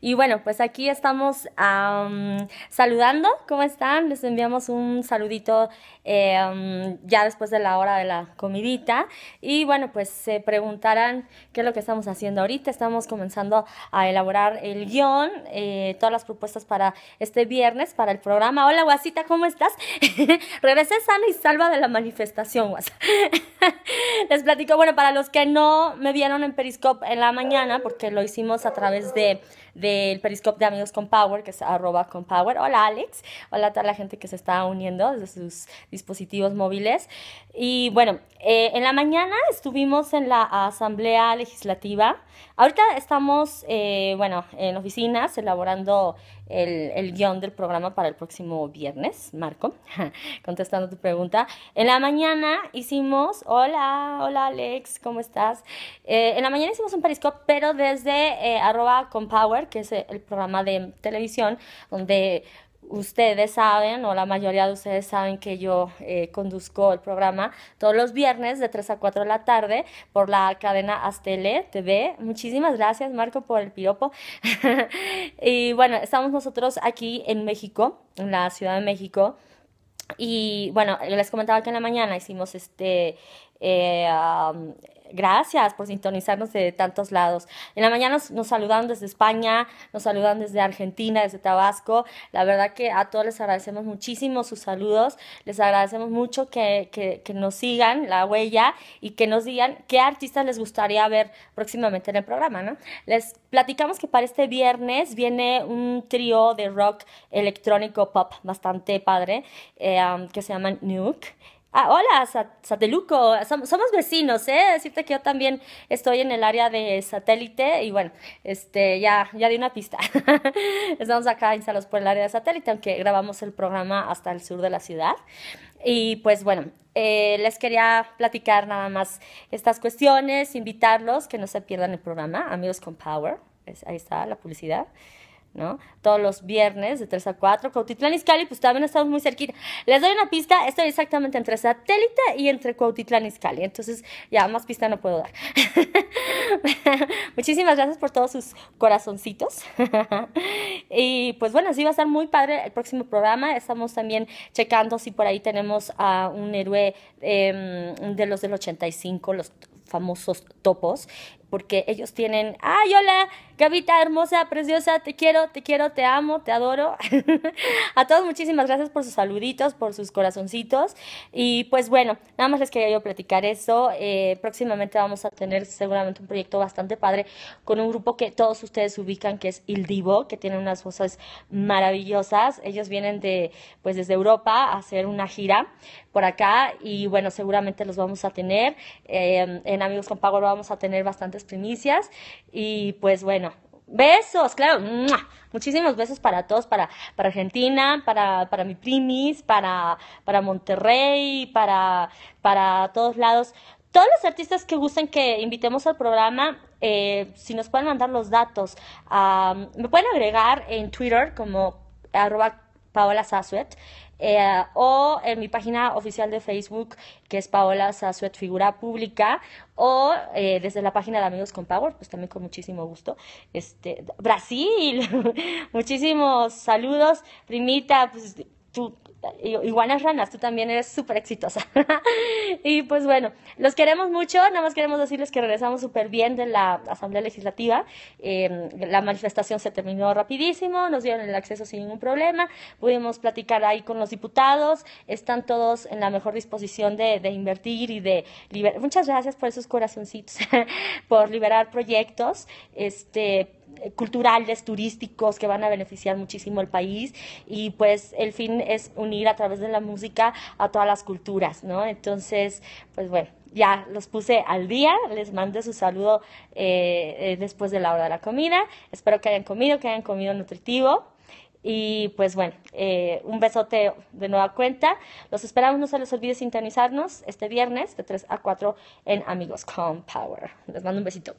Y bueno, pues aquí estamos saludando. ¿Cómo están? Les enviamos un saludito em, ya después de la hora de la comidita. Y bueno, pues se preguntarán qué es lo que estamos haciendo ahorita. Estamos comenzando a elaborar el guión, eh, todas las propuestas para este viernes, para el programa. Hola, Guasita, ¿cómo estás? Regresé sana y salva de la manifestación, Guas. Les platico, bueno, para los que no me vieron en Periscope en la mañana, porque lo hicimos a través de del Periscope de Amigos con Power, que es arroba con Power. Hola Alex, hola a toda la gente que se está uniendo desde sus dispositivos móviles. Y bueno, eh, en la mañana estuvimos en la Asamblea Legislativa. Ahorita estamos, eh, bueno, en oficinas elaborando el, el guión del programa para el próximo viernes, Marco, contestando tu pregunta. En la mañana hicimos, hola, hola Alex, ¿cómo estás? Eh, en la mañana hicimos un Periscope, pero desde arroba con Power, que es eh, el programa de televisión donde ustedes saben, o la mayoría de ustedes saben que yo eh, conduzco el programa todos los viernes de 3 a 4 de la tarde por la cadena Astele TV. Muchísimas gracias, Marco, por el piropo. y bueno, estamos nosotros aquí en México, en la Ciudad de México. Y bueno, les comentaba que en la mañana hicimos este eh, gracias por sintonizarnos de tantos lados. En la mañana nos, saludan desde España, nos saludan desde Argentina, desde Tabasco. La verdad que a todos les agradecemos muchísimo sus saludos, les agradecemos mucho que, nos sigan la huella y que nos digan qué artistas les gustaría ver próximamente en el programa, ¿no? Les platicamos que para este viernes viene un trío de rock electrónico pop bastante padre eh, um, que se llama Nuke. Ah, hola, Sateluco. somos vecinos, ¿eh? Decirte que yo también estoy en el área de satélite y bueno, este, ya, ya di una pista. Estamos acá instalados por el área de satélite, aunque grabamos el programa hasta el sur de la ciudad. Y pues bueno, eh, les quería platicar nada más estas cuestiones, invitarlos que no se pierdan el programa, Amigos con Power. ahí está la publicidad. ¿no? Todos los viernes de 3 a 4. Cuautitlán y Izcalli, pues también estamos muy cerquita. Les doy una pista, estoy exactamente entre satélite y entre Cuautitlán y Izcalli. Entonces, ya más pista no puedo dar. Muchísimas gracias por todos sus corazoncitos. y pues bueno, sí va a estar muy padre el próximo programa. Estamos también checando si por ahí tenemos a un héroe em, de los del 85, los famosos topos, porque ellos tienen, ay, hola, Gavita, hermosa, preciosa, te quiero, te quiero, te amo, te adoro. a todos muchísimas gracias por sus saluditos, por sus corazoncitos. Y pues bueno, nada más les quería yo platicar eso. Eh, próximamente vamos a tener seguramente un proyecto bastante padre con un grupo que todos ustedes ubican, que es Il Divo, que tiene unas voces maravillosas. Ellos vienen de, pues desde Europa a hacer una gira por acá y bueno, seguramente los vamos a tener. Eh, en Amigos con Pago lo vamos a tener bastantes primicias y pues bueno, Besos, claro. Muchísimos besos para todos, para, para Argentina, para, mi primis, para, Monterrey, para, para todos lados. Todos los artistas que gusten que invitemos al programa, eh, si nos pueden mandar los datos, me pueden agregar en Twitter como arroba Paola Sasuet. Eh, o en mi página oficial de Facebook, que es Paola Sasuet Figura Pública, o eh, desde la página de Amigos con Power, pues también con muchísimo gusto. Este, Brasil, muchísimos saludos, primita, pues tú, iguanas ranas, tú también eres súper exitosa. y pues bueno, los queremos mucho, nada más queremos decirles que regresamos súper bien de la Asamblea Legislativa. Em, la manifestación se terminó rapidísimo, nos dieron el acceso sin ningún problema, pudimos platicar ahí con los diputados, están todos en la mejor disposición de, de invertir y de liberar. Muchas gracias por esos corazoncitos, por liberar proyectos. Este, culturales, turísticos, que van a beneficiar muchísimo al país. Y pues el fin es unir a través de la música a todas las culturas, ¿no? Entonces, pues bueno, ya los puse al día, les mando su saludo eh, eh, después de la hora de la comida. Espero que hayan comido, que hayan comido nutritivo. Y pues bueno, eh, un besote de nueva cuenta. Los esperamos, no se les olvide sintonizarnos este viernes de 3 a 4 en Amigos con Power. Les mando un besito.